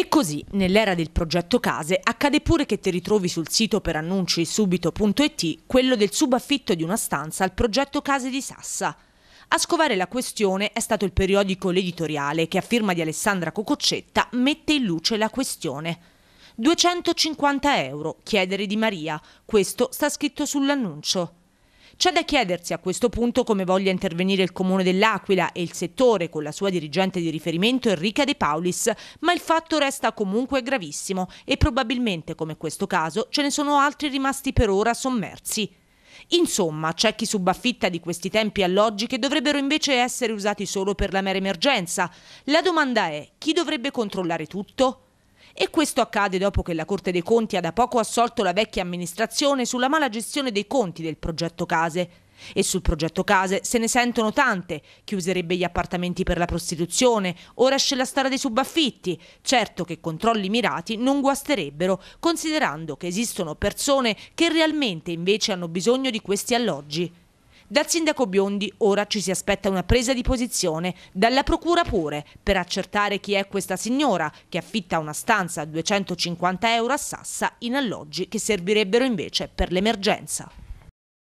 E così, nell'era del progetto case, accade pure che ti ritrovi sul sito per annunci subito.it quello del subaffitto di una stanza al progetto case di Sassa. A scovare la questione è stato il periodico L'Editoriale che a firma di Alessandra Cococcetta mette in luce la questione. 250 euro, chiedere di Maria, questo sta scritto sull'annuncio. C'è da chiedersi a questo punto come voglia intervenire il Comune dell'Aquila e il settore con la sua dirigente di riferimento Enrica De Paulis, ma il fatto resta comunque gravissimo e probabilmente, come questo caso, ce ne sono altri rimasti per ora sommersi. Insomma, c'è chi subaffitta di questi tempi alloggi che dovrebbero invece essere usati solo per la mera emergenza. La domanda è, chi dovrebbe controllare tutto? E questo accade dopo che la Corte dei Conti ha da poco assolto la vecchia amministrazione sulla mala gestione dei conti del progetto Case. E sul progetto Case se ne sentono tante, chi userebbe gli appartamenti per la prostituzione, ora esce la storia dei subaffitti, certo che controlli mirati non guasterebbero, considerando che esistono persone che realmente invece hanno bisogno di questi alloggi. Dal sindaco Biondi ora ci si aspetta una presa di posizione, dalla procura pure, per accertare chi è questa signora che affitta una stanza a 250 euro a Sassa in alloggi che servirebbero invece per l'emergenza.